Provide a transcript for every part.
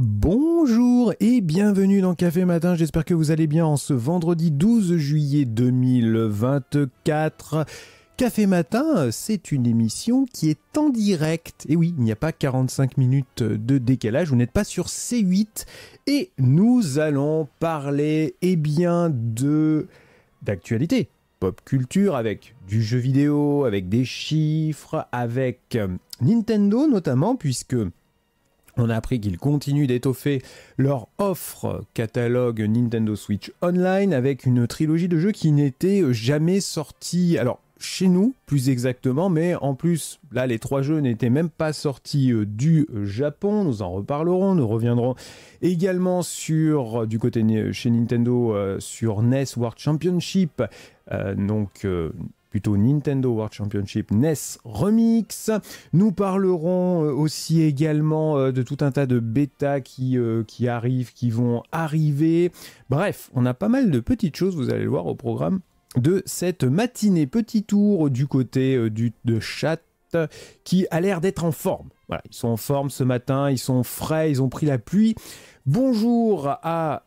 Bonjour et bienvenue dans Café Matin, j'espère que vous allez bien en ce vendredi 12 juillet 2024. Café Matin, c'est une émission qui est en direct. Et oui, il n'y a pas 45 minutes de décalage, vous n'êtes pas sur C8 et nous allons parler eh bien de d'actualité, pop culture avec du jeu vidéo, avec des chiffres, avec euh, Nintendo notamment puisque on a appris qu'ils continuent d'étoffer leur offre catalogue Nintendo Switch Online avec une trilogie de jeux qui n'était jamais sortie. Alors, chez nous, plus exactement, mais en plus, là, les trois jeux n'étaient même pas sortis euh, du euh, Japon. Nous en reparlerons. Nous reviendrons également sur, euh, du côté chez Nintendo, sur NES World Championship, donc plutôt Nintendo World Championship NES Remix. Nous parlerons euh, aussi également euh, de tout un tas de bêta qui, euh, qui arrivent, qui vont arriver. Bref, on a pas mal de petites choses, vous allez le voir au programme de cette matinée. Petit tour du côté du, de chat qui a l'air d'être en forme. Voilà, ils sont en forme ce matin, ils sont frais, ils ont pris la pluie. Bonjour à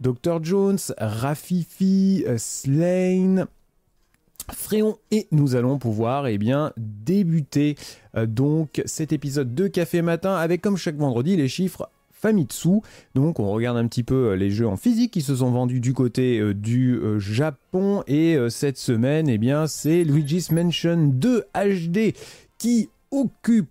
Dr. Jones, Rafifi, Slane, Fréon et nous allons pouvoir eh bien, débuter euh, donc cet épisode de Café Matin avec comme chaque vendredi les chiffres Famitsu. Donc on regarde un petit peu euh, les jeux en physique qui se sont vendus du côté euh, du Japon et cette semaine eh bien c'est Luigi's Mansion 2 HD qui occupe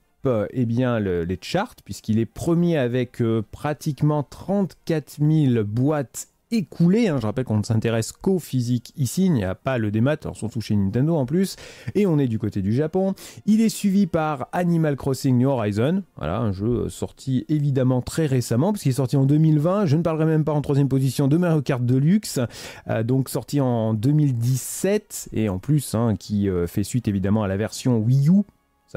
eh bien, les charts, puisqu'il est premier avec pratiquement 34 000 boîtes Coulé, hein. Je rappelle qu'on ne s'intéresse qu'au physique ici, il n'y a pas le démat, alors sont chez Nintendo en plus, et on est du côté du Japon. Il est suivi par Animal Crossing New Horizon, voilà, un jeu euh, sorti évidemment très récemment, puisqu'il est sorti en 2020. Je ne parlerai même pas en troisième position de Mario Kart Deluxe, euh, donc sorti en 2017, et en plus, hein, qui euh, fait suite évidemment à la version Wii U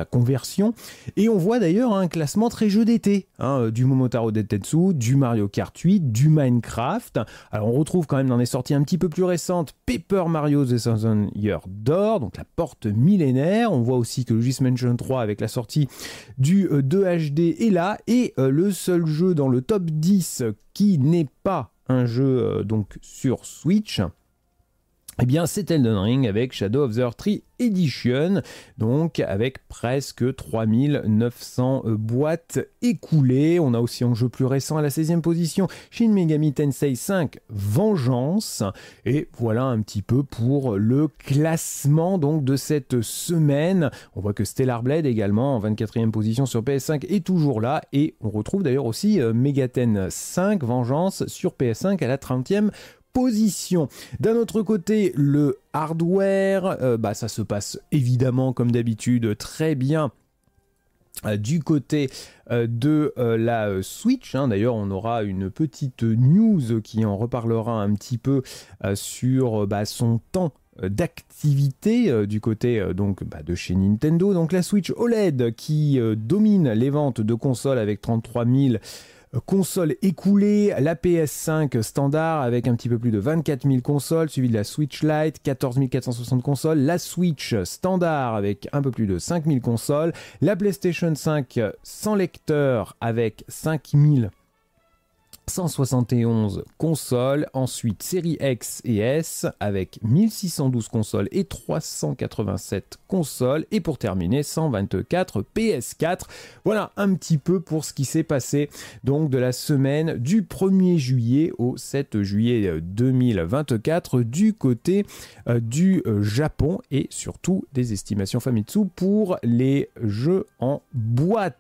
conversion. Et on voit d'ailleurs un classement très jeu d'été, hein, euh, du Momotaro Detetsu, du Mario Kart 8, du Minecraft. Alors on retrouve quand même dans les sorties un petit peu plus récentes Paper Mario The Thousand Year d'or, donc la porte millénaire. On voit aussi que Luigi's Mansion 3 avec la sortie du 2HD euh, est là. Et euh, le seul jeu dans le top 10 qui n'est pas un jeu donc sur Switch, eh bien, c'est Elden Ring avec Shadow of the Tree Edition, donc avec presque 3900 euh, boîtes écoulées. On a aussi un jeu plus récent à la 16e position Shin Megami Tensei 5 Vengeance. Et voilà un petit peu pour le classement donc de cette semaine. On voit que Stellar Blade également en 24e position sur PS5 est toujours là et on retrouve d'ailleurs aussi euh, Megaten 5 Vengeance sur PS5 à la 30e position. D'un autre côté, le hardware, euh, bah, ça se passe évidemment comme d'habitude très bien euh, du côté euh, de la Switch. Hein, d'ailleurs, on aura une petite news qui en reparlera un petit peu sur bah, son temps d'activité du côté donc bah, de chez Nintendo. Donc la Switch OLED qui domine les ventes de consoles avec 33 000 Console écoulée, la PS5 standard avec un petit peu plus de 24 000 consoles, suivi de la Switch Lite, 14 460 consoles, la Switch standard avec un peu plus de 5 000 consoles, la PlayStation 5 sans lecteur avec 5 000 171 consoles, ensuite série X et S avec 1612 consoles et 387 consoles et pour terminer 124 PS4. Voilà un petit peu pour ce qui s'est passé donc de la semaine du 1er juillet au 7 juillet 2024 euh, du côté euh, du euh, Japon et surtout des estimations Famitsu pour les jeux en boîte.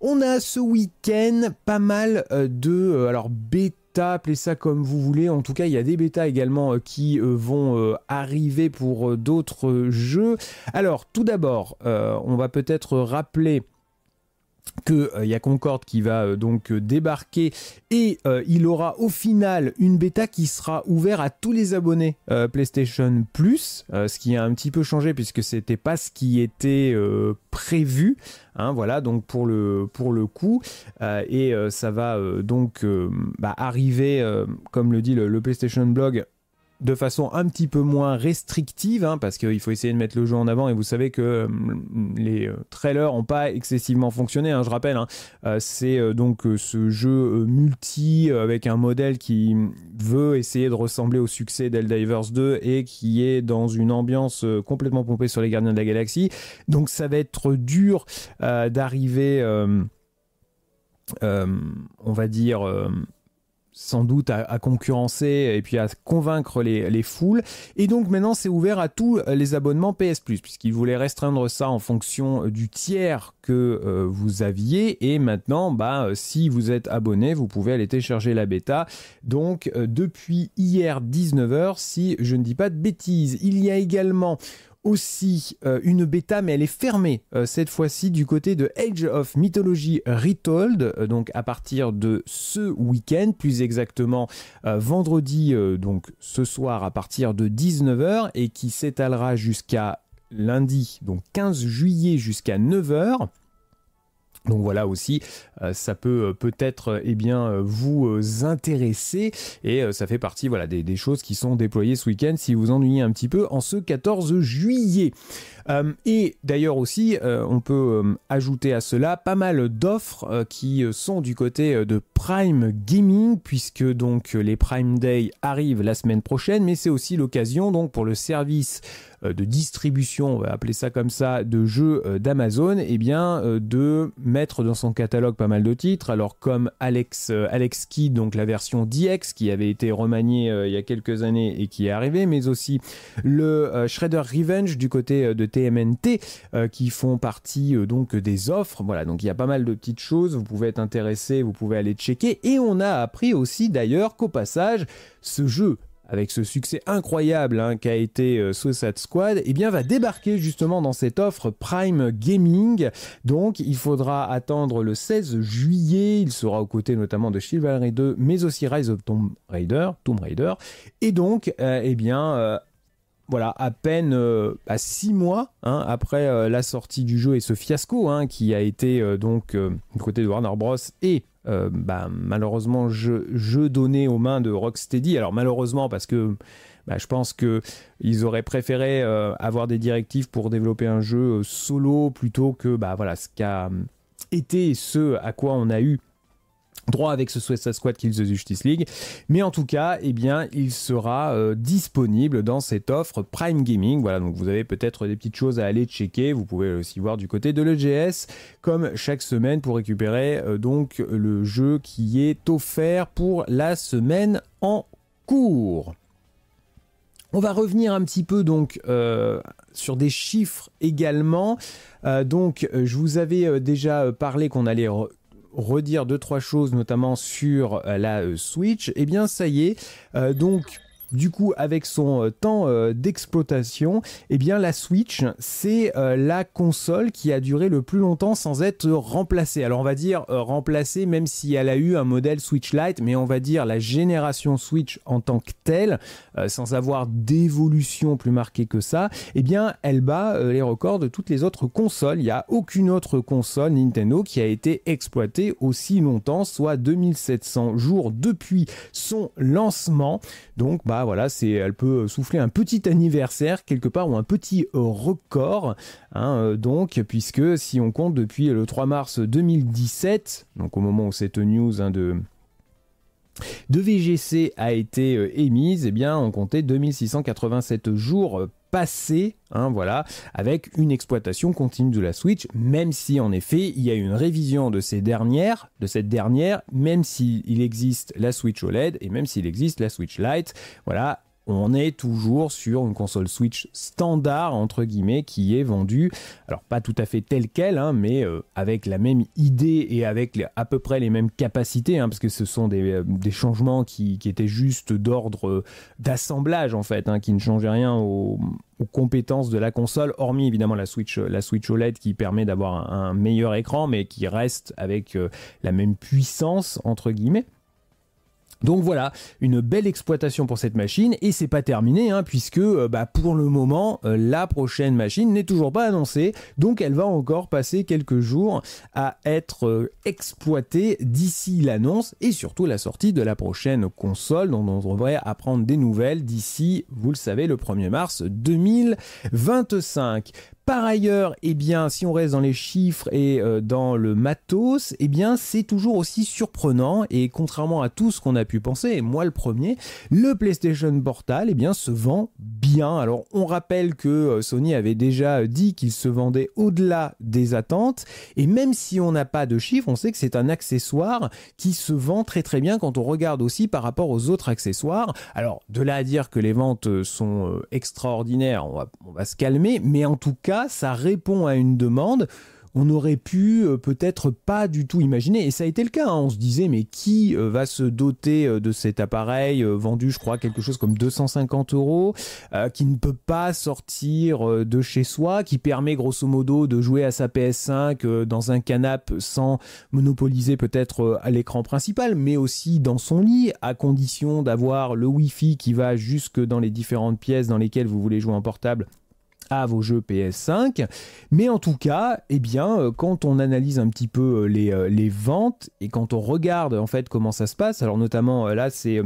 On a ce week-end pas mal euh, de... Euh, alors, bêta appelez ça comme vous voulez. En tout cas, il y a des bêtas également euh, qui vont arriver pour d'autres jeux. Alors, tout d'abord, on va peut-être rappeler qu'il euh, y a Concorde qui va euh, donc euh, débarquer et il aura au final une bêta qui sera ouverte à tous les abonnés PlayStation Plus, ce qui a un petit peu changé puisque ce n'était pas ce qui était prévu. Hein, voilà donc pour le pour le coup et ça va donc bah, arriver comme le dit le PlayStation Blog de façon un petit peu moins restrictive, hein, parce qu'il faut essayer de mettre le jeu en avant, et vous savez que euh, les euh, trailers n'ont pas excessivement fonctionné, hein, je rappelle, hein. euh, c'est donc ce jeu multi avec un modèle qui veut essayer de ressembler au succès d'Eldivers 2 et qui est dans une ambiance complètement pompée sur les gardiens de la galaxie, donc ça va être dur d'arriver, on va dire sans doute à, concurrencer et puis à convaincre les, foules. Et donc maintenant, c'est ouvert à tous les abonnements PS Plus, puisqu'ils voulaient restreindre ça en fonction euh, du tiers que euh, vous aviez. Et maintenant, bah, euh, si vous êtes abonné, vous pouvez aller télécharger la bêta. Donc depuis hier 19h, si je ne dis pas de bêtises, il y a également aussi euh, une bêta, mais elle est fermée euh, cette fois-ci du côté de Age of Mythology Retold, euh, donc à partir de ce week-end, plus exactement vendredi, donc ce soir à partir de 19h, et qui s'étalera jusqu'à lundi, donc 15 juillet jusqu'à 9h. Donc voilà aussi, euh, ça peut euh, peut-être euh, eh bien vous intéresser et ça fait partie voilà des, choses qui sont déployées ce week-end si vous ennuyez un petit peu en ce 14 juillet. et d'ailleurs aussi, on peut ajouter à cela pas mal d'offres qui sont du côté de Prime Gaming puisque donc euh, les Prime Day arrivent la semaine prochaine mais c'est aussi l'occasion donc pour le service euh, de distribution, on va appeler ça comme ça, de jeux euh, d'Amazon, et eh bien de mettre dans son catalogue pas mal de titres. Alors comme Alex, Alex Key, donc la version DX qui avait été remaniée il y a quelques années et qui est arrivée, mais aussi le Shredder Revenge du côté de TMNT qui font partie donc des offres. Voilà, donc il y a pas mal de petites choses. Vous pouvez être intéressé, vous pouvez aller et on a appris aussi d'ailleurs qu'au passage, ce jeu avec ce succès incroyable hein, qu'a été euh, Suicide Squad, eh bien va débarquer justement dans cette offre Prime Gaming. Donc il faudra attendre le 16 juillet, il sera aux côtés notamment de Chivalry 2, mais aussi Rise of Tomb Raider, Tomb Raider. Et donc, euh, eh bien, euh, voilà, à peine à bah, six mois hein, après la sortie du jeu et ce fiasco hein, qui a été donc du côté de Warner Bros. et euh, bah, malheureusement je je donné aux mains de Rocksteady. Alors malheureusement parce que bah, je pense qu'ils auraient préféré euh, avoir des directives pour développer un jeu euh, solo plutôt que bah voilà ce qu'a hum, été ce à quoi on a eu droit avec ce Suicide Squad Kills the Justice League. Mais en tout cas, eh bien, il sera euh, disponible dans cette offre Prime Gaming. Voilà, donc vous avez peut-être des petites choses à aller checker. Vous pouvez aussi voir du côté de l'EGS, comme chaque semaine, pour récupérer euh, donc le jeu qui est offert pour la semaine en cours. On va revenir un petit peu donc euh, sur des chiffres également. donc je vous avais déjà parlé qu'on allait redire deux trois choses notamment sur euh, la euh, Switch, et eh bien ça y est, euh, donc du coup, avec son euh, temps euh, d'exploitation, eh bien la Switch, c'est euh, la console qui a duré le plus longtemps sans être remplacée. Alors on va dire remplacée, même si elle a eu un modèle Switch Lite, mais on va dire la génération Switch en tant que telle, sans avoir d'évolution plus marquée que ça, eh bien elle bat les records de toutes les autres consoles. Il n'y a aucune autre console Nintendo qui a été exploitée aussi longtemps, soit 2700 jours depuis son lancement. Donc bah voilà, c'est, elle peut souffler un petit anniversaire quelque part ou un petit record, hein, euh, donc, puisque si on compte depuis le 3 mars 2017, donc au moment où cette news hein, de de VGC a été euh, émise, eh bien, on comptait 2687 jours passé, hein, voilà, avec une exploitation continue de la Switch, même si en effet il y a une révision de ces dernières, de cette dernière, même s'il il existe la Switch OLED et même s'il existe la Switch Lite, voilà, on est toujours sur une console Switch standard, entre guillemets, qui est vendue, alors pas tout à fait telle qu'elle, hein, mais euh, avec la même idée et avec à peu près les mêmes capacités, hein, parce que ce sont des, euh, changements qui, étaient juste d'ordre euh, d'assemblage, en fait, hein, qui ne changeaient rien aux compétences de la console, hormis évidemment la Switch, la Switch OLED qui permet d'avoir un, meilleur écran, mais qui reste avec la même puissance, entre guillemets. Donc voilà, une belle exploitation pour cette machine et c'est pas terminé hein, puisque euh, bah, pour le moment euh, la prochaine machine n'est toujours pas annoncée donc elle va encore passer quelques jours à être euh, exploitée d'ici l'annonce et surtout la sortie de la prochaine console dont on devrait apprendre des nouvelles d'ici vous le savez le 1er mars 2025. Par ailleurs, eh bien, si on reste dans les chiffres et euh, dans le matos, eh bien, c'est toujours aussi surprenant et contrairement à tout ce qu'on a pu penser, et moi le premier, le PlayStation Portal, eh bien, se vend bien. Alors, on rappelle que euh, Sony avait déjà dit qu'il se vendait au-delà des attentes et même si on n'a pas de chiffres, on sait que c'est un accessoire qui se vend très très bien quand on regarde aussi par rapport aux autres accessoires. Alors, de là à dire que les ventes euh, sont extraordinaires, on va, on va se calmer, mais en tout cas, ça répond à une demande on aurait pu euh, peut-être pas du tout imaginer. Et ça a été le cas. Hein. On se disait, mais qui euh, va se doter euh, de cet appareil vendu, je crois, quelque chose comme 250 euros, qui ne peut pas sortir de chez soi, qui permet grosso modo de jouer à sa PS5 dans un canapé sans monopoliser peut-être à l'écran principal, mais aussi dans son lit, à condition d'avoir le Wi-Fi qui va jusque dans les différentes pièces dans lesquelles vous voulez jouer en portable à vos jeux PS5. Mais en tout cas, eh bien, euh, quand on analyse un petit peu euh, euh, les, ventes et quand on regarde en fait comment ça se passe, alors notamment là, c'est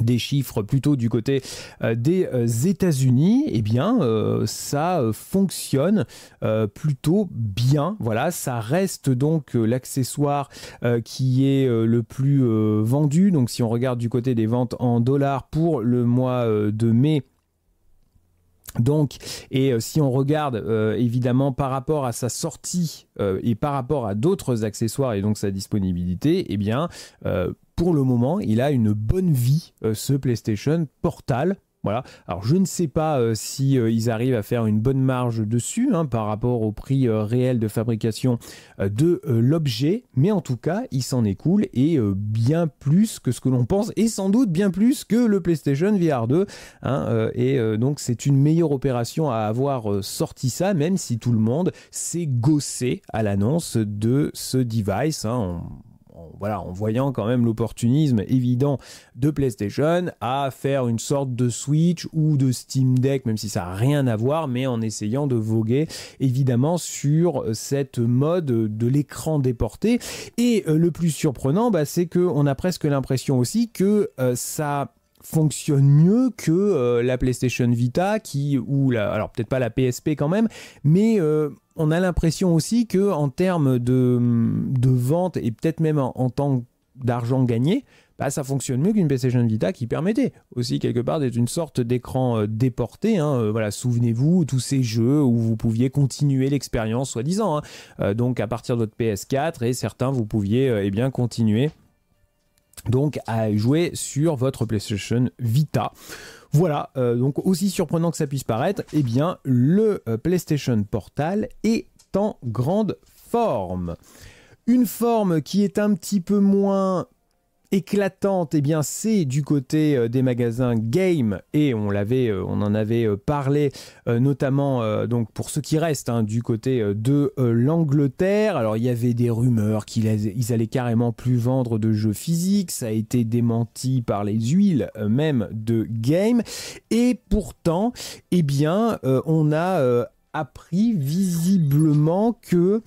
des chiffres plutôt du côté des États-Unis, et eh bien, ça fonctionne plutôt bien. Voilà, ça reste donc l'accessoire qui est le plus vendu. Donc, si on regarde du côté des ventes en dollars pour le mois de mai, donc, et euh, si on regarde euh, évidemment par rapport à sa sortie euh, et par rapport à d'autres accessoires et donc sa disponibilité, eh bien, pour le moment, il a une bonne vie, ce PlayStation Portal, voilà. Alors je ne sais pas euh, si euh, ils arrivent à faire une bonne marge dessus hein, par rapport au prix euh, réel de fabrication de l'objet, mais en tout cas, il s'en écoule et bien plus que ce que l'on pense et sans doute bien plus que le PlayStation VR 2. Hein, et donc c'est une meilleure opération à avoir sorti ça, même si tout le monde s'est gossé à l'annonce de ce device. Hein, voilà, en voyant quand même l'opportunisme évident de PlayStation à faire une sorte de Switch ou de Steam Deck, même si ça n'a rien à voir, mais en essayant de voguer évidemment sur cette mode de l'écran déporté. Et euh, le plus surprenant, bah, c'est qu'on a presque l'impression aussi que euh, ça fonctionne mieux que euh, la PlayStation Vita qui ou la, alors peut-être pas la PSP quand même mais euh, on a l'impression aussi que en termes de, de vente et peut-être même en, en tant d'argent gagné bah, ça fonctionne mieux qu'une PlayStation Vita qui permettait aussi quelque part d'être une sorte d'écran euh, déporté. Hein, voilà, souvenez-vous tous ces jeux où vous pouviez continuer l'expérience soi-disant. Hein. donc à partir de votre PS4 et certains vous pouviez eh bien continuer donc à jouer sur votre PlayStation Vita. Voilà, euh, donc aussi surprenant que ça puisse paraître, eh bien le euh, PlayStation Portal est en grande forme. Une forme qui est un petit peu moins éclatante, et eh bien c'est du côté euh, des magasins Game et on l'avait, euh, on en avait euh, parlé notamment donc pour ceux qui restent hein, du côté de l'Angleterre. Alors il y avait des rumeurs qu'ils allaient carrément plus vendre de jeux physiques, ça a été démenti par les huiles même de Game et pourtant, eh bien on a appris visiblement que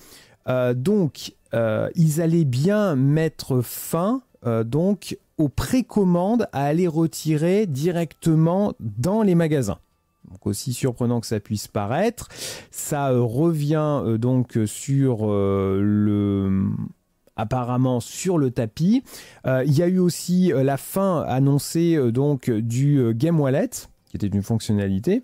donc ils allaient bien mettre fin euh, donc aux précommandes à aller retirer directement dans les magasins. Donc aussi surprenant que ça puisse paraître, ça euh, revient euh, donc sur le apparemment sur le tapis. Il y a eu aussi la fin annoncée donc du Game Wallet qui était une fonctionnalité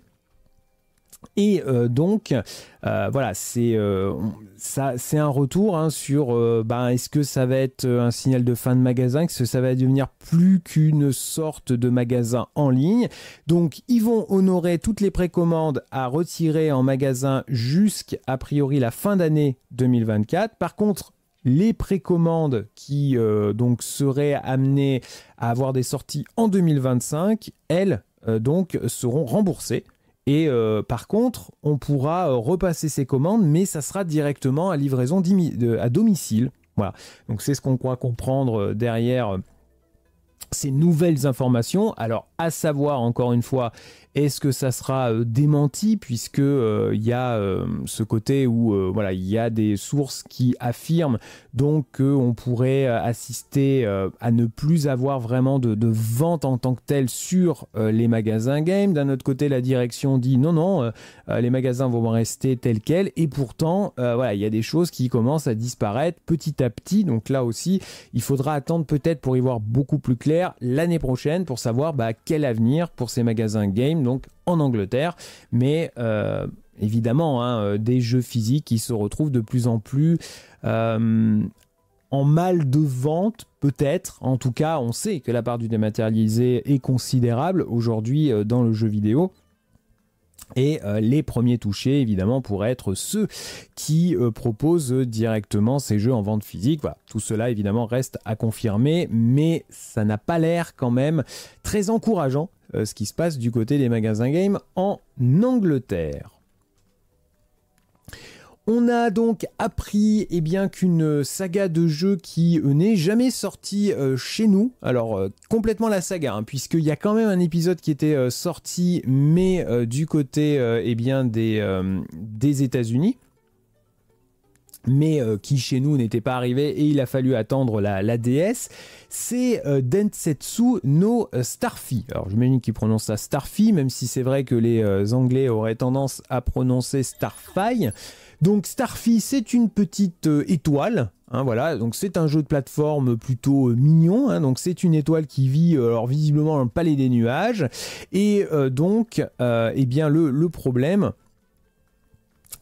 et euh, donc, euh, voilà, euh, c'est un retour hein, sur ben, est-ce que ça va être un signal de fin de magasin, que ça va devenir plus qu'une sorte de magasin en ligne. Donc, ils vont honorer toutes les précommandes à retirer en magasin jusqu'à priori la fin d'année 2024. Par contre, les précommandes qui donc seraient amenées à avoir des sorties en 2025, elles donc seront remboursées et euh, par contre, on pourra euh, repasser ses commandes, mais ça sera directement à livraison à domicile. Voilà. Donc c'est ce qu'on croit comprendre euh, derrière ces nouvelles informations. Alors, à savoir, encore une fois, est-ce que ça sera euh, démenti puisque euh, il y a euh, ce côté où voilà il y a des sources qui affirment donc qu'on pourrait assister à ne plus avoir vraiment de, de, vente en tant que telle sur les magasins game. D'un autre côté, la direction dit non non les magasins vont rester tels quels et pourtant voilà il y a des choses qui commencent à disparaître petit à petit. Donc là aussi il faudra attendre peut-être pour y voir beaucoup plus clair l'année prochaine pour savoir bah, quel avenir pour ces magasins game donc en Angleterre. Mais euh, évidemment, hein, euh, des jeux physiques qui se retrouvent de plus en plus euh, en mal de vente, peut-être. En tout cas, on sait que la part du dématérialisé est considérable aujourd'hui dans le jeu vidéo. Et euh, les premiers touchés, évidemment, pourraient être ceux qui euh, proposent directement ces jeux en vente physique. Voilà, tout cela, évidemment, reste à confirmer, mais ça n'a pas l'air quand même très encourageant euh, ce qui se passe du côté des magasins game en Angleterre. On a donc appris eh qu'une saga de jeu qui euh, n'est jamais sortie euh, chez nous, alors euh, complètement la saga, hein, puisqu'il y a quand même un épisode qui était sorti, mais du côté eh bien des, des États-Unis mais qui chez nous n'était pas arrivé et il a fallu attendre la, la DS, c'est Densetsu no Starfy. Alors j'imagine qu'ils prononcent ça Starfy, même si c'est vrai que les Anglais auraient tendance à prononcer Starfy. Donc Starfy, c'est une petite euh, étoile. Hein, voilà, donc c'est un jeu de plateforme plutôt euh, mignon. Hein. donc c'est une étoile qui vit euh, alors visiblement un palais des nuages. Et donc, eh bien le problème,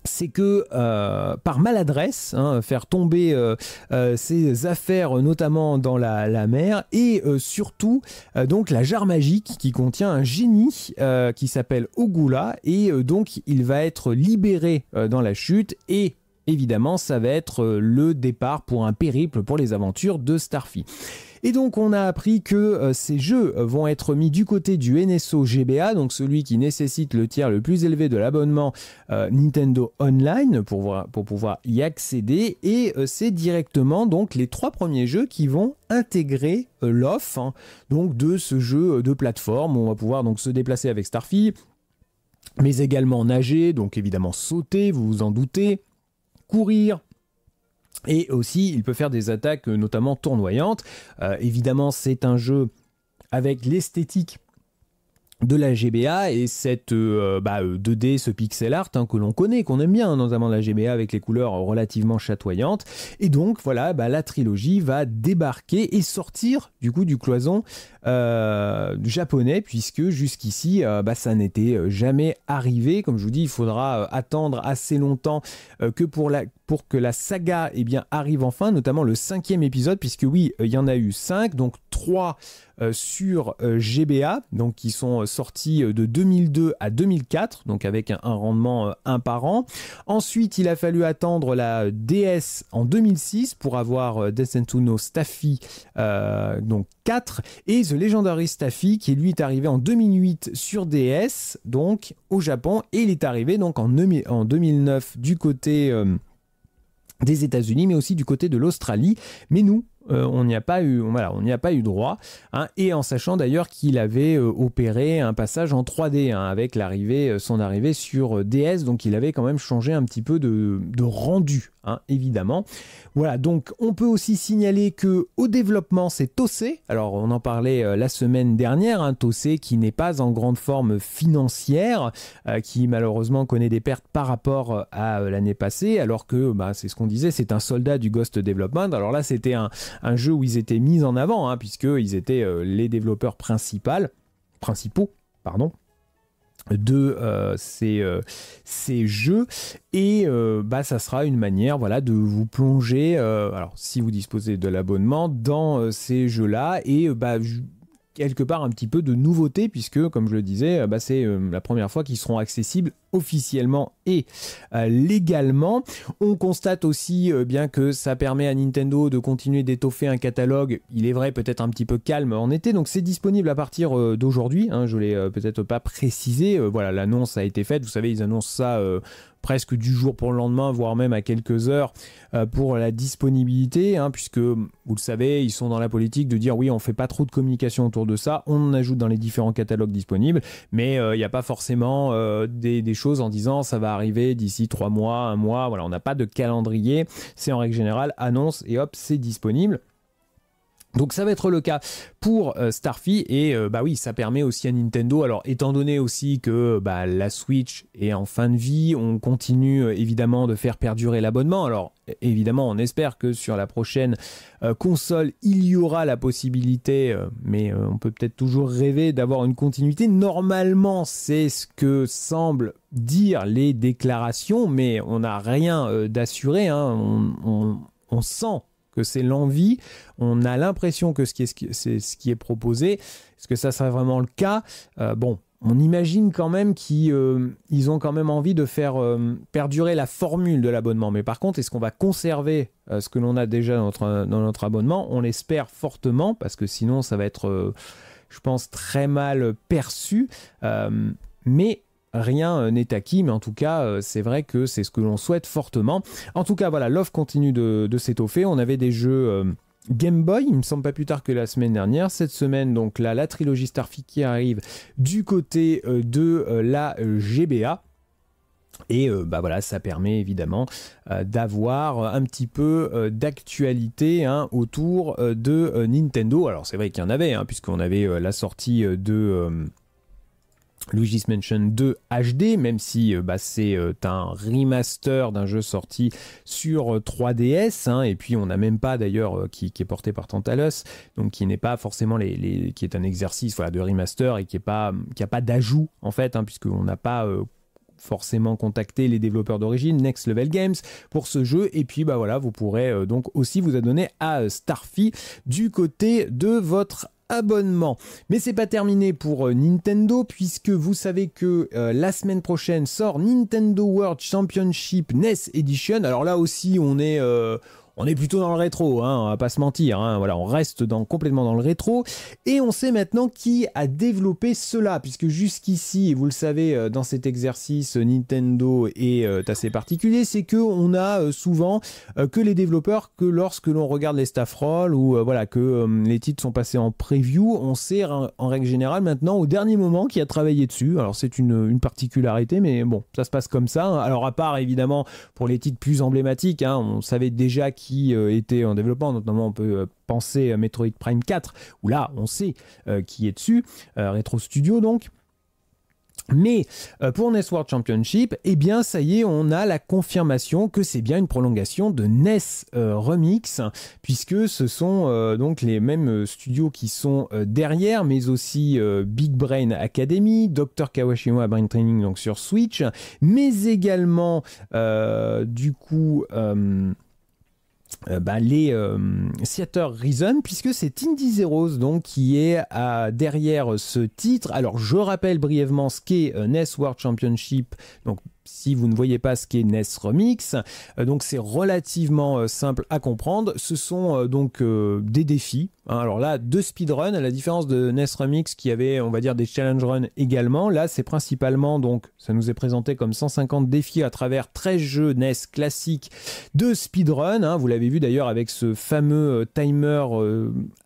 c'est que euh, par maladresse, hein, faire tomber ses euh, euh, affaires, notamment dans la, la mer, et surtout donc la jarre magique qui contient un génie qui s'appelle Ogula, et donc il va être libéré dans la chute et évidemment ça va être le départ pour un périple pour les aventures de Starfy. Et donc on a appris que euh, ces jeux vont être mis du côté du NSO GBA, donc celui qui nécessite le tiers le plus élevé de l'abonnement euh, Nintendo Online pour, pour, pouvoir y accéder. Et euh, c'est directement donc les trois premiers jeux qui vont intégrer l'offre hein, donc de ce jeu de plateforme. On va pouvoir donc se déplacer avec Starfy, mais également nager, donc évidemment sauter, vous vous en doutez, courir, et aussi, il peut faire des attaques euh, notamment tournoyantes. Euh, évidemment, c'est un jeu avec l'esthétique de la GBA et cette 2D, euh, bah, ce pixel art hein, que l'on connaît, qu'on aime bien, hein, notamment la GBA avec les couleurs relativement chatoyantes. Et donc voilà, bah, la trilogie va débarquer et sortir du coup du cloison euh, japonais, puisque jusqu'ici, euh, bah, ça n'était euh, jamais arrivé. Comme je vous dis, il faudra attendre assez longtemps que pour, la, pour que la saga eh bien, arrive enfin, notamment le cinquième épisode, puisque oui, il y en a eu cinq, donc trois sur GBA, donc qui sont sortis de 2002 à 2004, donc avec un, rendement un par an. Ensuite, il a fallu attendre la DS en 2006 pour avoir Death to No Staffy, donc et The Legendary Staffy qui lui est arrivé en 2008 sur DS donc au Japon et il est arrivé donc en, 2009 du côté euh, des États-Unis mais aussi du côté de l'Australie mais nous euh, on n'y a pas eu, voilà, on n'y a pas eu droit. Hein, et en sachant d'ailleurs qu'il avait euh, opéré un passage en 3D hein, avec l'arrivée, euh, son arrivée sur DS, donc il avait quand même changé un petit peu de, rendu, hein, évidemment. Voilà, donc on peut aussi signaler que au développement, c'est Tossé. Alors on en parlait la semaine dernière, un Tossé qui n'est pas en grande forme financière, qui malheureusement connaît des pertes par rapport à l'année passée, alors que bah, c'est ce qu'on disait, c'est un soldat du Ghost Development. Alors là, c'était un un jeu où ils étaient mis en avant, hein, puisqu'ils étaient euh, les développeurs principaux, principaux pardon, de euh, euh, ces, jeux et bah, ça sera une manière voilà de vous plonger alors si vous disposez de l'abonnement dans ces jeux là et bah, quelque part un petit peu de nouveauté, puisque, comme je le disais, euh, bah, c'est euh, la première fois qu'ils seront accessibles officiellement et euh, légalement. On constate aussi bien que ça permet à Nintendo de continuer d'étoffer un catalogue, il est vrai peut-être un petit peu calme en été, donc c'est disponible à partir d'aujourd'hui, je hein, je l'ai peut-être pas précisé, voilà l'annonce a été faite, vous savez ils annoncent ça presque du jour pour le lendemain, voire même à quelques heures euh, pour la disponibilité, hein, puisque vous le savez, ils sont dans la politique de dire oui, on ne fait pas trop de communication autour de ça, on en ajoute dans les différents catalogues disponibles, mais euh, il n'y a pas forcément euh, des, des, choses en disant ça va arriver d'ici trois mois, un mois, voilà, on n'a pas de calendrier, c'est en règle générale annonce et hop, c'est disponible. Donc ça va être le cas pour euh, Starfy et euh, bah oui ça permet aussi à Nintendo alors étant donné aussi que bah, la Switch est en fin de vie on continue euh, évidemment de faire perdurer l'abonnement alors évidemment on espère que sur la prochaine console il y aura la possibilité mais on peut peut-être toujours rêver d'avoir une continuité normalement c'est ce que semble dire les déclarations mais on n'a rien d'assuré hein. on sent que c'est l'envie. On a l'impression que ce qui est, c'est ce qui est proposé. Est-ce que ça serait vraiment le cas euh, Bon, on imagine quand même qu'ils euh, ont quand même envie de faire euh, perdurer la formule de l'abonnement. Mais par contre, est-ce qu'on va conserver ce que l'on a déjà dans notre, dans notre abonnement On l'espère fortement, parce que sinon ça va être, je pense, très mal perçu. mais Rien euh, n'est acquis, mais en tout cas, euh, c'est vrai que c'est ce que l'on souhaite fortement. En tout cas, voilà, l'offre continue de, s'étoffer. On avait des jeux euh, Game Boy, il me semble pas plus tard que la semaine dernière. Cette semaine, donc là, la trilogie Starfleet qui arrive du côté de la GBA. Et bah voilà, ça permet évidemment d'avoir un petit peu d'actualité hein, autour de Nintendo. Alors c'est vrai qu'il y en avait, hein, puisqu'on avait la sortie de Luigi's Mansion 2 HD, même si euh, bah, c'est euh, un remaster d'un jeu sorti sur 3DS, euh, hein, et puis on n'a même pas d'ailleurs qui, est porté par Tantalus, donc qui n'est pas forcément les, qui est un exercice voilà, de remaster et qui est pas qui a pas d'ajout en fait, hein, puisqu'on n'a pas forcément contacté les développeurs d'origine, Next Level Games, pour ce jeu. Et puis, bah voilà, vous pourrez donc aussi vous adonner à Starfy du côté de votre abonnement. Mais c'est pas terminé pour euh, Nintendo puisque vous savez que euh, la semaine prochaine sort Nintendo World Championship NES Edition. Alors là aussi on est euh, on est plutôt dans le rétro, hein, on va pas se mentir. Hein. voilà, on reste complètement dans le rétro. Et on sait maintenant qui a développé cela, puisque jusqu'ici, vous le savez, euh, dans cet exercice, euh, Nintendo est euh, assez particulier, c'est que on a souvent que les développeurs que lorsque l'on regarde les staff rolls ou voilà que les titres sont passés en preview, on sait en règle générale maintenant au dernier moment qui a travaillé dessus. Alors c'est une, particularité, mais bon, ça se passe comme ça. Hein. Alors à part évidemment pour les titres plus emblématiques, hein, on savait déjà qui qui euh, en développement, notamment on peut euh, penser à Metroid Prime 4, où là on sait euh, qui est dessus, Retro Studio donc. Mais pour NES World Championship, eh bien ça y est, on a la confirmation que c'est bien une prolongation de NES Remix, puisque ce sont donc les mêmes studios qui sont derrière, mais aussi Big Brain Academy, Dr Kawashima Brain Training donc sur Switch, mais également du coup... Euh, bah, les euh, Seattle Theater Reason, puisque c'est Indy Zeros donc, qui est derrière ce titre. Alors, je rappelle brièvement ce qu'est euh, NES World Championship, donc si vous ne voyez pas ce qu'est NES Remix. Euh, donc c'est relativement euh, simple à comprendre. Ce sont euh, donc des défis. Hein. Alors là, deux speedruns, à la différence de NES Remix qui avait, on va dire, des challenge runs également. Là, c'est principalement, donc, ça nous est présenté comme 150 défis à travers 13 jeux NES classiques de speedrun. Hein. Vous l'avez vu d'ailleurs avec ce fameux timer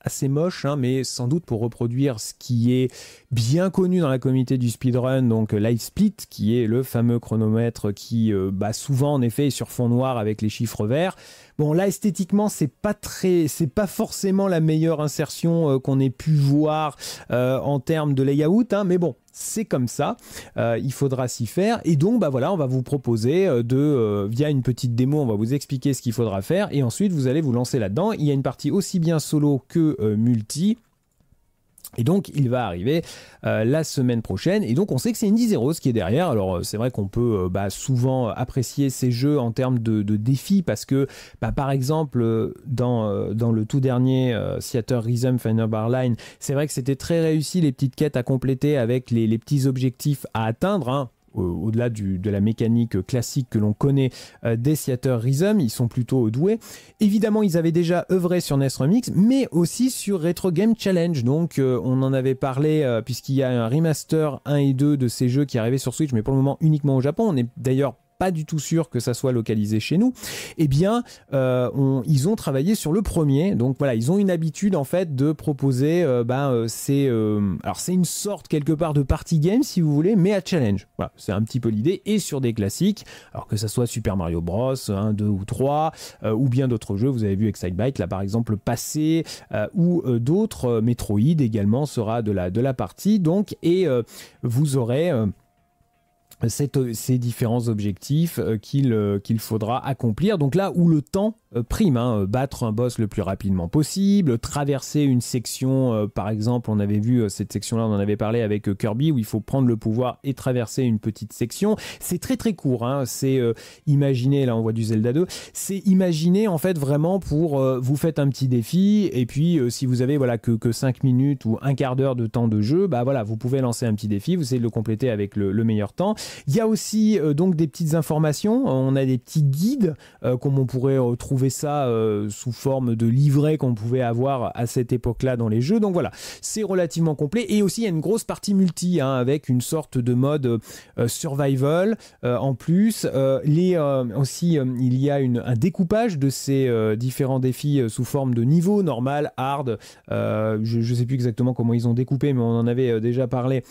assez moche, hein. mais sans doute pour reproduire ce qui est bien connu dans la communauté du speedrun, donc Live Split, qui est le fameux chronomètre qui, euh, bah, souvent en effet, sur fond noir avec les chiffres verts. Bon, là, esthétiquement, c'est pas très, c'est pas forcément la meilleure insertion euh, qu'on ait pu voir euh, en termes de layout, hein, mais bon, c'est comme ça, il faudra s'y faire. Et donc, bah voilà, on va vous proposer de, via une petite démo, on va vous expliquer ce qu'il faudra faire. Et ensuite, vous allez vous lancer là-dedans. Il y a une partie aussi bien solo que multi. Et donc il va arriver euh, la semaine prochaine. Et donc on sait que c'est Indy Zero ce qui est derrière. Alors euh, c'est vrai qu'on peut euh, bah, souvent apprécier ces jeux en termes de, défis parce que bah, par exemple dans, le tout dernier Seattle Theater Rhythm Final Bar Line, c'est vrai que c'était très réussi les petites quêtes à compléter avec les, les petits objectifs à atteindre. Hein au-delà de la mécanique classique que l'on connaît euh, des Theater Rhythm, ils sont plutôt doués. Évidemment, ils avaient déjà œuvré sur NES Remix, mais aussi sur Retro Game Challenge. Donc, euh, on en avait parlé, euh, puisqu'il y a un remaster 1 et 2 de ces jeux qui arrivaient sur Switch, mais pour le moment uniquement au Japon. On est d'ailleurs pas du tout sûr que ça soit localisé chez nous, eh bien, euh, ils ont travaillé sur le premier. Donc voilà, ils ont une habitude en fait de proposer, euh, ben, euh, c'est, alors c'est une sorte quelque part de party game si vous voulez, mais à challenge. Voilà, c'est un petit peu l'idée et sur des classiques, alors que ça soit Super Mario Bros 1, 2 ou 3, ou bien d'autres jeux. Vous avez vu bike là par exemple passé ou d'autres. Metroid également sera de la de la partie donc et vous aurez ces différents objectifs euh, euh, qu'il faudra accomplir. Donc là où le temps euh, prime, hein, battre un boss le plus rapidement possible, traverser une section, par exemple, on avait vu cette section-là, on en avait parlé avec Kirby, où il faut prendre le pouvoir et traverser une petite section. C'est très très court, hein. c'est imaginer, là on voit du Zelda 2, c'est imaginer en fait vraiment pour, vous faites un petit défi, et puis si vous avez voilà que, que 5 minutes ou un quart d'heure de temps de jeu, bah voilà, vous pouvez lancer un petit défi, vous essayez de le compléter avec le meilleur temps. Il y a aussi euh, donc des petites informations. On a des petits guides euh, comme on pourrait euh, trouver ça sous forme de livret qu'on pouvait avoir à cette époque-là dans les jeux. Donc voilà, c'est relativement complet. Et aussi, il y a une grosse partie multi hein, avec une sorte de mode survival en plus. les, aussi, il y a un découpage de ces différents défis sous forme de niveau normal, hard. je ne sais plus exactement comment ils ont découpé, mais on en avait déjà parlé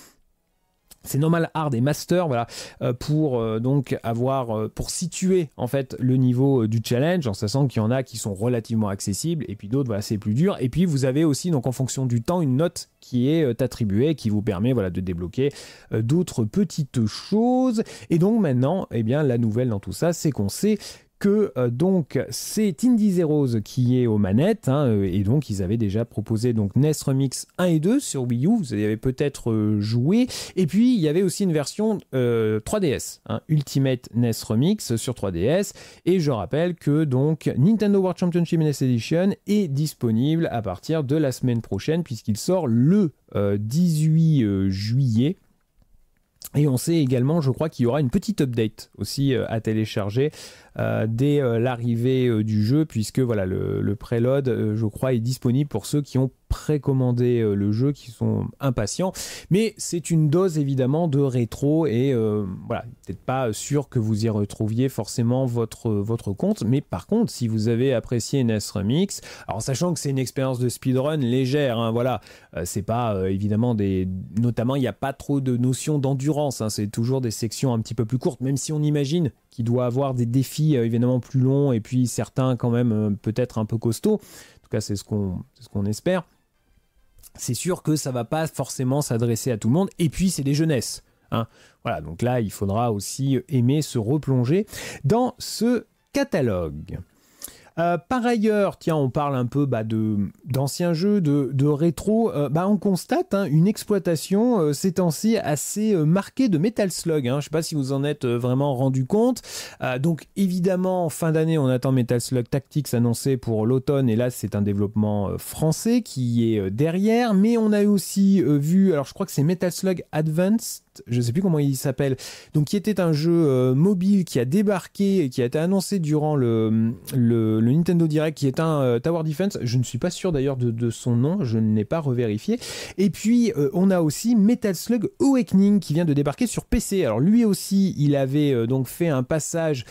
c'est normal hard et master, voilà, euh, pour euh, donc avoir, euh, pour situer en fait le niveau du challenge, en sachant qu'il y en a qui sont relativement accessibles et puis d'autres, voilà, c'est plus dur. Et puis vous avez aussi donc en fonction du temps une note qui est attribuée, qui vous permet voilà de débloquer d'autres petites choses. Et donc maintenant, eh bien la nouvelle dans tout ça, c'est qu'on sait que euh, donc c'est Indy Zeros qui est aux manettes hein, euh, et donc ils avaient déjà proposé donc NES Remix 1 et 2 sur Wii U, vous avez peut-être euh, joué et puis il y avait aussi une version 3DS, hein, Ultimate NES Remix sur 3DS et je rappelle que donc Nintendo World Championship NES Edition est disponible à partir de la semaine prochaine puisqu'il sort le 18 juillet et on sait également, je crois, qu'il y aura une petite update aussi euh, à télécharger euh, dès euh, l'arrivée du jeu, puisque voilà le, le préload, je crois, est disponible pour ceux qui ont précommander euh, le jeu, qui sont impatients. Mais c'est une dose évidemment de rétro et euh, voilà, peut-être pas sûr que vous y retrouviez forcément votre, euh, votre compte. Mais par contre, si vous avez apprécié NES Remix, alors sachant que c'est une expérience de speedrun légère, hein, voilà, c'est pas évidemment des. Notamment, il n'y a pas trop de notion d'endurance, hein, c'est toujours des sections un petit peu plus courtes, même si on imagine qu'il doit avoir des défis évidemment plus longs et puis certains quand même peut-être un peu costauds. En tout cas, c'est ce qu'on ce qu'on espère c'est sûr que ça va pas forcément s'adresser à tout le monde. Et puis, c'est des jeunesses. Hein. Voilà, donc là, il faudra aussi aimer se replonger dans ce catalogue. Euh, par ailleurs, tiens, on parle un peu bah, d'anciens jeux, de, de rétro. Euh, bah, on constate hein, une exploitation euh, ces temps-ci assez marquée de Metal Slug. Hein. Je ne sais pas si vous en êtes vraiment rendu compte. donc évidemment, fin d'année, on attend Metal Slug Tactics annoncé pour l'automne. Et là, c'est un développement français qui est derrière. Mais on a aussi vu, alors je crois que c'est Metal Slug Advance je sais plus comment il s'appelle, donc qui était un jeu euh, mobile qui a débarqué, et qui a été annoncé durant le, le, Nintendo Direct, qui est un euh, Tower Defense. Je ne suis pas sûr d'ailleurs de, son nom, je ne l'ai pas revérifié. Et puis euh, on a aussi Metal Slug Awakening qui vient de débarquer sur PC. Alors lui aussi, il avait donc fait un passage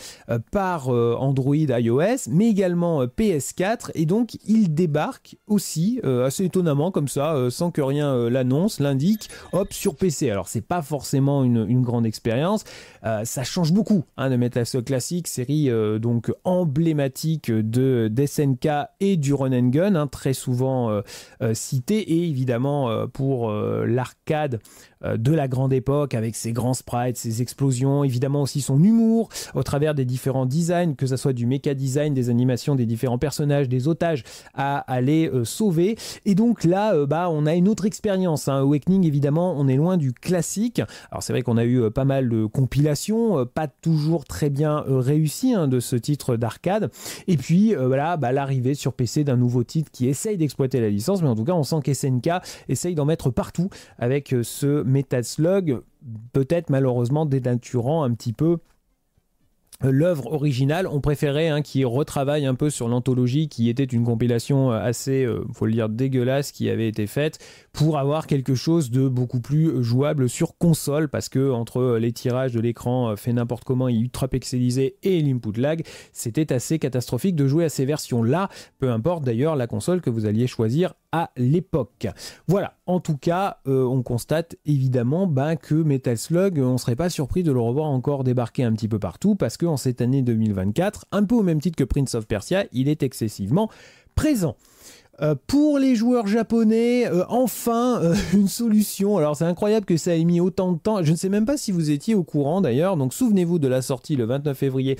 par Android, iOS, mais également PS4, et donc il débarque aussi assez étonnamment comme ça, sans que rien l'annonce, l'indique, hop sur PC. Alors c'est pas forcément une, grande expérience. Euh, ça change beaucoup hein, de Metal classique, série euh, donc emblématique de SNK et du Run Gun, hein, très souvent euh, cité, et évidemment pour l'arcade euh, de la grande époque avec ses grands sprites, ses explosions, évidemment aussi son humour au travers des différents designs, que ce soit du méca design, des animations des différents personnages, des otages à aller euh, sauver. Et donc là, euh, bah, on a une autre expérience. Hein. Awakening, évidemment, on est loin du classique. Alors c'est vrai qu'on a eu pas mal de compilations, pas toujours très bien réussies hein, de ce titre d'arcade. Et puis voilà, bah, l'arrivée sur PC d'un nouveau titre qui essaye d'exploiter la licence, mais en tout cas, on sent SNK essaye d'en mettre partout avec ce Metaslug, peut-être malheureusement dénaturant un petit peu l'œuvre originale, on préférait hein, qui retravaille un peu sur l'anthologie qui était une compilation euh, assez, euh, faut le dire, dégueulasse qui avait été faite pour avoir quelque chose de beaucoup plus jouable sur console parce que entre euh, les tirages de l'écran fait n'importe comment et ultra pixelisé et l'input lag, c'était assez catastrophique de jouer à ces versions-là, peu importe d'ailleurs la console que vous alliez choisir à l'époque. Voilà, en tout cas, on constate évidemment ben, que Metal Slug, on serait pas surpris de le revoir encore débarquer un petit peu partout parce que en cette année 2024, un peu au même titre que Prince of Persia, il est excessivement présent. Euh, pour les joueurs japonais, euh, enfin euh, une solution. Alors c'est incroyable que ça ait mis autant de temps. Je ne sais même pas si vous étiez au courant d'ailleurs. Donc souvenez-vous de la sortie le 29 février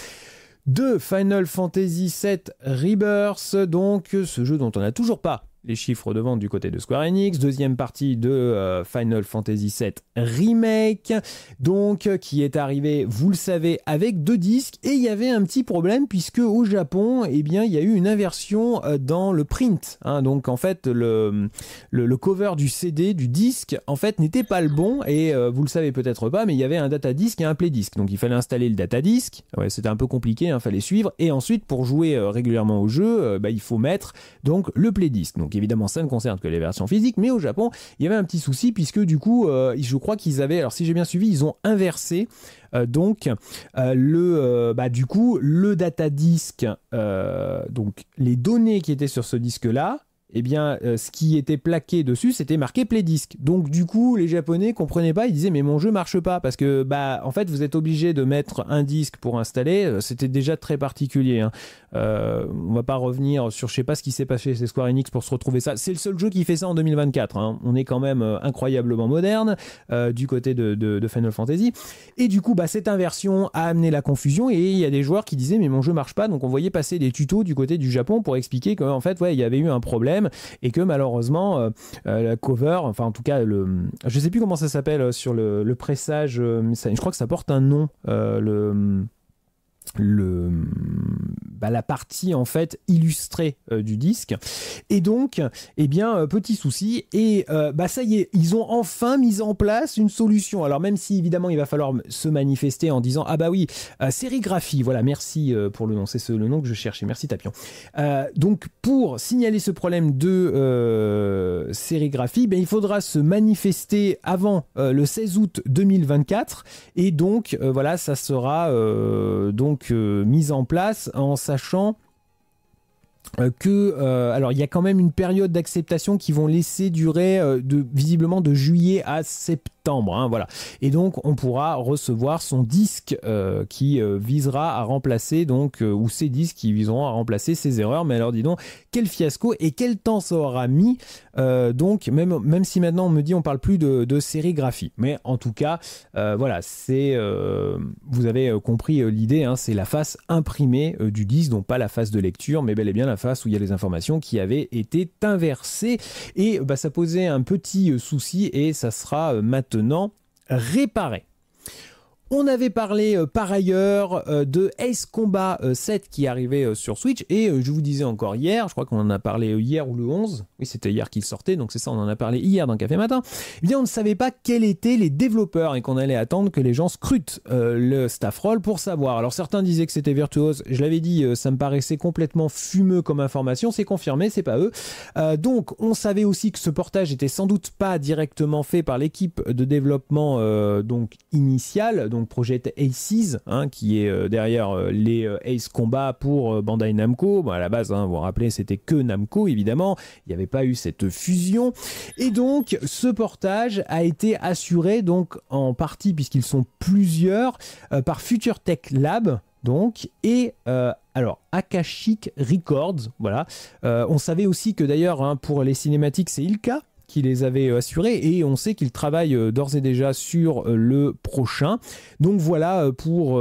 de Final Fantasy VII Rebirth. Donc ce jeu dont on n'a toujours pas les chiffres de vente du côté de Square Enix, deuxième partie de euh, Final Fantasy VII Remake, donc euh, qui est arrivé, vous le savez, avec deux disques, et il y avait un petit problème puisque au Japon, eh bien, il y a eu une inversion euh, dans le print, hein. donc en fait, le, le, cover du CD, du disque, en fait, n'était pas le bon, et vous le savez peut-être pas, mais il y avait un data disque et un play donc il fallait installer le data disque. c'était un peu compliqué, il hein, fallait suivre, et ensuite, pour jouer régulièrement au jeu, bah, il faut mettre donc le play donc évidemment, ça ne concerne que les versions physiques, mais au Japon, il y avait un petit souci puisque du coup, euh, je crois qu'ils avaient, alors si j'ai bien suivi, ils ont inversé euh, donc euh, le, bah, du coup, le data disque, donc les données qui étaient sur ce disque là eh bien, euh, ce qui était plaqué dessus, c'était marqué Play Disc. Donc, du coup, les Japonais comprenaient pas, ils disaient, mais mon jeu marche pas, parce que, bah, en fait, vous êtes obligé de mettre un disque pour installer, euh, c'était déjà très particulier. Hein. Euh, on va pas revenir sur, je sais pas ce qui s'est passé chez Square Enix pour se retrouver ça. C'est le seul jeu qui fait ça en 2024. Hein. On est quand même euh, incroyablement moderne du côté de, Final Fantasy. Et du coup, bah, cette inversion a amené la confusion, et il y a des joueurs qui disaient, mais mon jeu marche pas, donc on voyait passer des tutos du côté du Japon pour expliquer qu'en fait, ouais, il y avait eu un problème et que malheureusement euh, euh, la cover, enfin en tout cas le, je sais plus comment ça s'appelle euh, sur le, pressage, je crois que ça porte un nom, le le, bah, la partie en fait illustrée euh, du disque et donc eh bien euh, petit souci et euh, bah ça y est ils ont enfin mis en place une solution alors même si évidemment il va falloir se manifester en disant ah bah oui sérigraphie voilà merci pour le nom c'est le nom que je cherchais merci Tapion donc pour signaler ce problème de sérigraphie ben il faudra se manifester avant le 16 août 2024 et donc voilà ça sera donc euh, mise en place en sachant euh, que euh, alors il y a quand même une période d'acceptation qui vont laisser durer de, visiblement de juillet à septembre hein, voilà et donc on pourra recevoir son disque qui visera à remplacer donc ou ses disques qui viseront à remplacer ses erreurs mais alors dis donc quel fiasco et quel temps ça aura mis euh, donc, même, si maintenant on me dit on parle plus de, sérigraphie, mais en tout cas, euh, voilà, c'est, euh, vous avez compris l'idée, hein, c'est la face imprimée du 10, donc pas la face de lecture, mais bel et bien la face où il y a les informations qui avaient été inversées. Et bah, ça posait un petit souci et ça sera maintenant réparé. On avait parlé par ailleurs de Ace Combat 7 qui arrivait sur Switch et je vous disais encore hier, je crois qu'on en a parlé hier ou le 11, oui c'était hier qu'il sortait, donc c'est ça, on en a parlé hier dans Café Matin, eh bien on ne savait pas quels étaient les développeurs et qu'on allait attendre que les gens scrutent euh, le staff roll pour savoir. Alors certains disaient que c'était Virtuose, je l'avais dit, euh, ça me paraissait complètement fumeux comme information, c'est confirmé, c'est pas eux. Euh, donc on savait aussi que ce portage était sans doute pas directement fait par l'équipe de développement donc initiale, donc Project Aces, hein, qui est derrière les Ace Combat pour Bandai Namco. à la base, hein, vous vous rappelez, c'était que Namco évidemment, il y avait pas eu cette fusion. Et donc, ce portage a été assuré donc en partie, puisqu'ils sont plusieurs, euh, par Future Tech Lab, donc, et euh, alors Akashic Records, voilà. Euh, on savait aussi que d'ailleurs, hein, pour les cinématiques, c'est Ilka qui les avait assurés et on sait qu'ils travaillent d'ores et déjà sur le prochain. Donc voilà pour...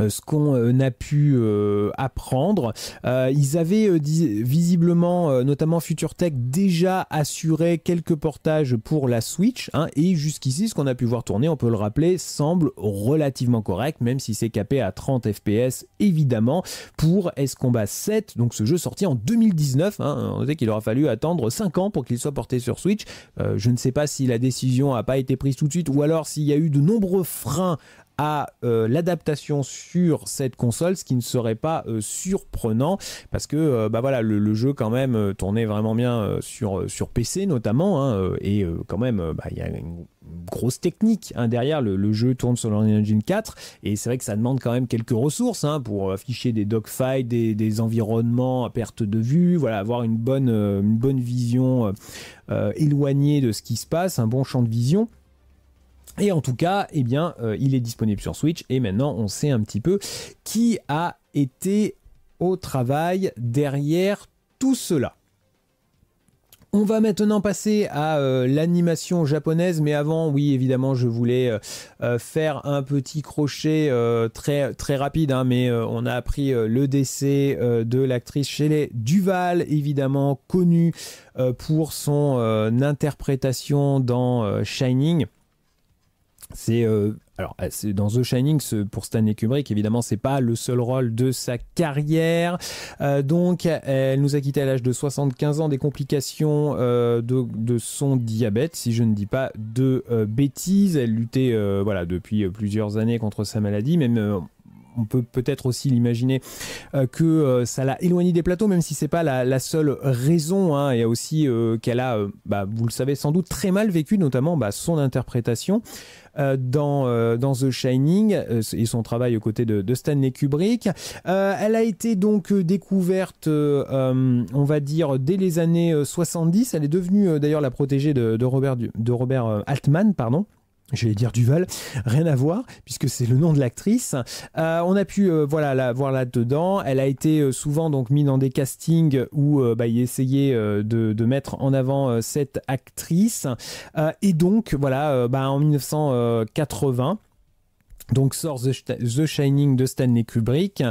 Euh, ce qu'on euh, a pu euh, apprendre. ils avaient visiblement, notamment Future Tech, déjà assuré quelques portages pour la Switch, hein, et jusqu'ici, ce qu'on a pu voir tourner, on peut le rappeler, semble relativement correct, même si c'est capé à 30 FPS, évidemment, pour S Combat 7, donc ce jeu sorti en 2019. Hein, on sait qu'il aura fallu attendre 5 ans pour qu'il soit porté sur Switch. je ne sais pas si la décision n'a pas été prise tout de suite, ou alors s'il y a eu de nombreux freins à euh, l'adaptation sur cette console, ce qui ne serait pas euh, surprenant parce que euh, bah voilà le, jeu quand même tournait vraiment bien sur sur PC notamment hein, et quand même bah, il y a une grosse technique hein, derrière le, jeu tourne sur Engine 4 et c'est vrai que ça demande quand même quelques ressources hein, pour afficher des dogfights, des, des, environnements à perte de vue, voilà avoir une bonne une bonne vision éloignée de ce qui se passe, un bon champ de vision. Et en tout cas, eh bien, euh, il est disponible sur Switch et maintenant on sait un petit peu qui a été au travail derrière tout cela. On va maintenant passer à euh, l'animation japonaise, mais avant, oui, évidemment, je voulais euh, faire un petit crochet très très rapide, hein, mais on a appris le décès de l'actrice Shelley Duval, évidemment connue pour son interprétation dans Shining. Euh, euh, c'est dans The Shining pour Stanley Kubrick évidemment c'est pas le seul rôle de sa carrière euh, donc elle nous a quitté à l'âge de 75 ans des complications de, de, son diabète si je ne dis pas de bêtises elle luttait voilà depuis plusieurs années contre sa maladie même on peut peut-être aussi l'imaginer euh, que euh, ça l'a éloignée des plateaux, même si c'est pas la, seule raison. Hein. Il y a aussi euh, qu'elle a, bah, vous le savez sans doute, très mal vécu, notamment bah, son interprétation. dans, dans The Shining et son travail aux côtés de, Stanley Kubrick. elle a été donc découverte, on va dire, dès les années 70. Elle est devenue d'ailleurs la protégée de, de Robert, de Robert Altman, pardon j'allais dire Duval, rien à voir puisque c'est le nom de l'actrice. Euh, on a pu euh, voilà la voir là dedans. Elle a été euh, souvent donc mise dans des castings où bah, il essayait de, mettre en avant cette actrice et donc voilà bah, en 1980 donc sort The, Shining de Stanley Kubrick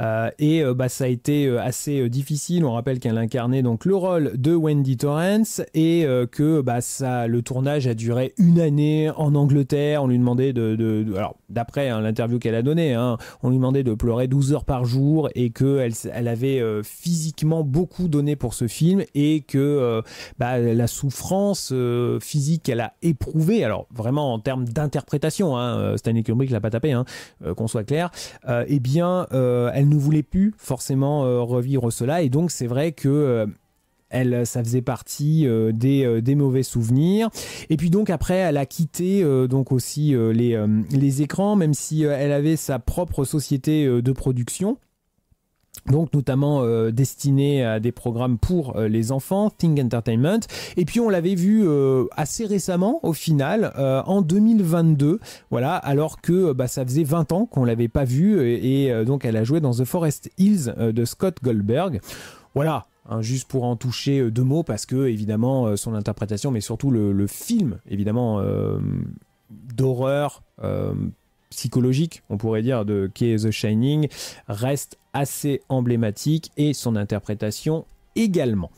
euh, et euh, bah, ça a été euh, assez difficile. On rappelle qu'elle incarnait donc le rôle de Wendy Torrance et que bah, ça, le tournage a duré une année en Angleterre. On lui demandait de, alors d'après hein, l'interview qu'elle a donnée, hein, on lui demandait de pleurer 12 heures par jour et que elle, avait physiquement beaucoup donné pour ce film et que bah, la souffrance physique qu'elle a éprouvée, alors vraiment en termes d'interprétation, hein, Stanley Kubrick pas tapé, hein, euh, qu'on soit clair, euh, eh bien, euh, elle ne voulait plus forcément revivre cela. Et donc, c'est vrai que elle, ça faisait partie des, mauvais souvenirs. Et puis donc après, elle a quitté donc aussi les, les, écrans, même si elle avait sa propre société de production donc notamment euh, destinée destiné à des programmes pour euh, les enfants, Think Entertainment. Et puis on l'avait vu euh, assez récemment au final, en 2022, voilà, alors que bah, ça faisait 20 ans qu'on l'avait pas vu, et, donc elle a joué dans The Forest Hills de Scott Goldberg. Voilà, hein, juste pour en toucher deux mots, parce que évidemment son interprétation, mais surtout le, film, évidemment, d'horreur, psychologique, on pourrait dire, de *Key The Shining, reste assez emblématique et son interprétation également.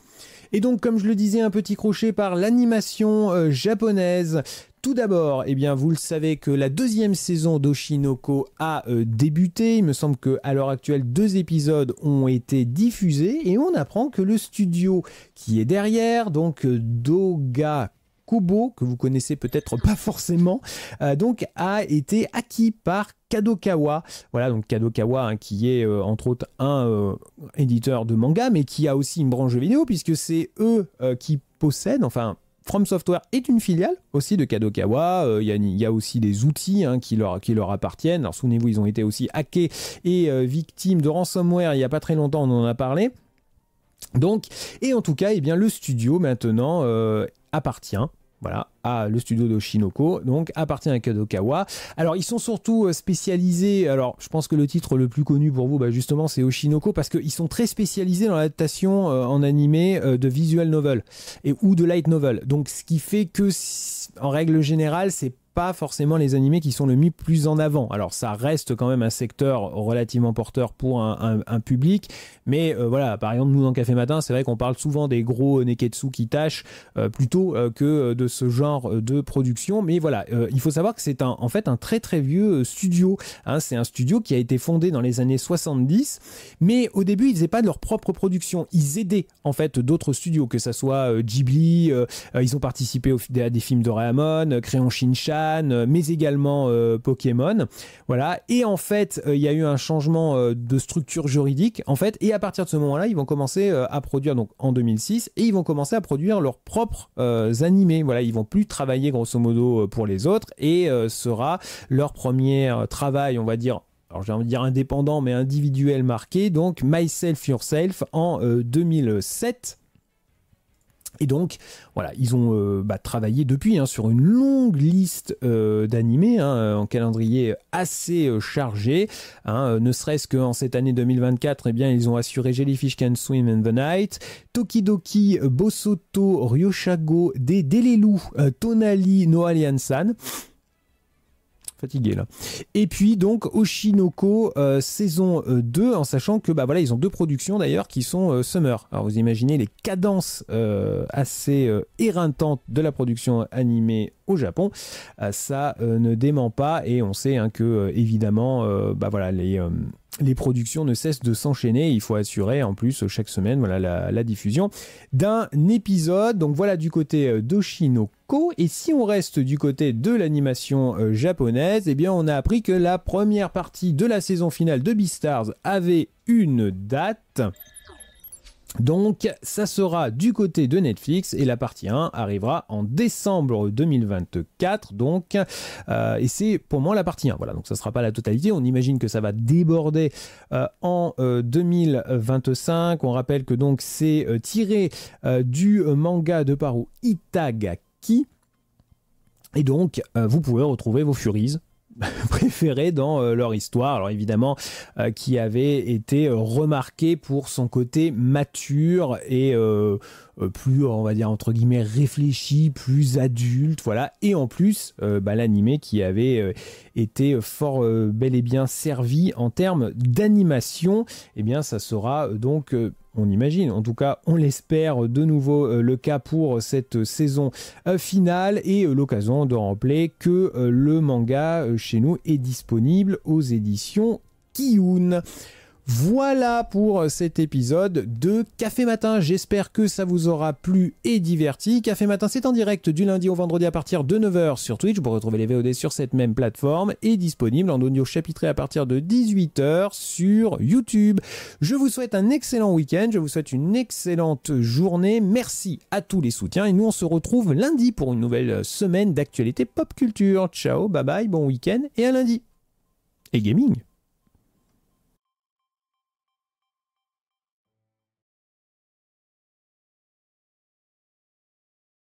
Et donc, comme je le disais, un petit crochet par l'animation euh, japonaise. Tout d'abord, eh bien, vous le savez que la deuxième saison d'Oshinoko a euh, débuté. Il me semble que à l'heure actuelle, deux épisodes ont été diffusés et on apprend que le studio qui est derrière, donc euh, Doga Kubo, que vous connaissez peut-être pas forcément, euh, donc a été acquis par Kadokawa. Voilà, donc Kadokawa hein, qui est euh, entre autres un euh, éditeur de manga, mais qui a aussi une branche de vidéo, puisque c'est eux qui possèdent, enfin From Software est une filiale aussi de Kadokawa. Il y, a aussi des outils hein, qui, leur, qui leur appartiennent. Alors souvenez-vous, ils ont été aussi hackés et victimes de ransomware il n'y a pas très longtemps, on en a parlé. Donc, et en tout cas, eh bien, le studio maintenant appartient voilà, à le studio de donc appartient à Kadokawa. Alors ils sont surtout euh, spécialisés, alors je pense que le titre le plus connu pour vous, bah, justement, c'est Oshinoko, parce qu'ils sont très spécialisés dans l'adaptation euh, en animé euh, de visual novel et ou de light novel. Donc ce qui fait que, en règle générale, c'est pas forcément les animés qui sont le mieux plus en avant. Alors ça reste quand même un secteur relativement porteur pour un, public, mais euh, voilà, par exemple nous dans Café Matin, c'est vrai qu'on parle souvent des gros neketsu qui tâchent euh, plutôt euh, que de ce genre de production, mais voilà, il faut savoir que c'est en fait un très très vieux studio. Hein. c'est un studio qui a été fondé dans les années 70, mais au début ils faisaient pas de leur propre production, ils aidaient en fait d'autres studios, que ça soit Ghibli, ils ont participé au, à des films de Raymond, Crayon Shinchan, euh, mais également euh, Pokémon. Voilà. Et en fait, euh, il y a eu un changement de structure juridique, en fait. Et à partir de ce moment-là, ils vont commencer à produire, donc en 2006, et ils vont commencer à produire leurs propres animés. Voilà, ils vont plus travailler grosso modo pour les autres, et sera leur premier travail, on va dire, alors j'ai envie de dire indépendant mais individuel marqué, donc Myself Yourself en 2007. Et donc, voilà, ils ont euh, bah, travaillé depuis hein, sur une longue liste euh, d'animés, hein, euh, en calendrier assez euh, chargé. Hein, ne serait-ce qu'en cette année 2024, eh bien, ils ont assuré Jellyfish Can Swim in the Night, Tokidoki, Bosoto, Ryoshago, Delelu, Tonali, Noaliansan » fatigué là. Et puis donc Oshinoko euh, saison 2, euh, en sachant que bah voilà, ils ont deux productions d'ailleurs qui sont euh, Summer. Alors vous imaginez les cadences assez éreintantes de la production animée Japon. Euh, ça euh, ne dément pas et on sait hein, que euh, évidemment, bah voilà, les les productions ne cessent de s'enchaîner. Il faut assurer en plus chaque semaine voilà, la, diffusion d'un épisode. Donc voilà du côté d'Oshinoko Et si on reste du côté de l'animation japonaise, et eh bien on a appris que la première partie de la saison finale de Beastars avait une date. Donc ça sera du côté de Netflix et la partie 1 arrivera en décembre 2024 donc euh, et c'est pour moi la partie 1 voilà donc ça ne sera pas la totalité on imagine que ça va déborder euh, en 2025 euh, on rappelle que donc c'est tiré du manga de Paru Itagaki et donc vous pouvez retrouver vos Furies préféré dans euh, leur histoire. Alors évidemment, euh, qui avait été euh, remarqué pour son côté mature et plus, on va dire, entre guillemets, réfléchi, plus adulte, voilà. Et en plus, bah, l'animé qui avait été fort bel et bien servi en termes d'animation, eh bien ça sera donc on imagine, en tout cas on l'espère de nouveau euh, le cas pour cette euh, saison euh, finale et l'occasion de rappeler que le manga chez nous est disponible aux éditions Kiyun. Voilà pour cet épisode de Café Matin. J'espère que ça vous aura plu et diverti. Café Matin, c'est en direct du lundi au vendredi à partir de 9h sur Twitch. Vous retrouver les VOD sur cette même plateforme et disponible en audio chapitré à partir de 18h sur YouTube. Je vous souhaite un excellent week-end. Je vous souhaite une excellente journée. Merci à tous les soutiens et nous, on se retrouve lundi pour une nouvelle semaine d'actualité pop culture. Ciao, bye bye, bon week-end et à lundi. Et gaming.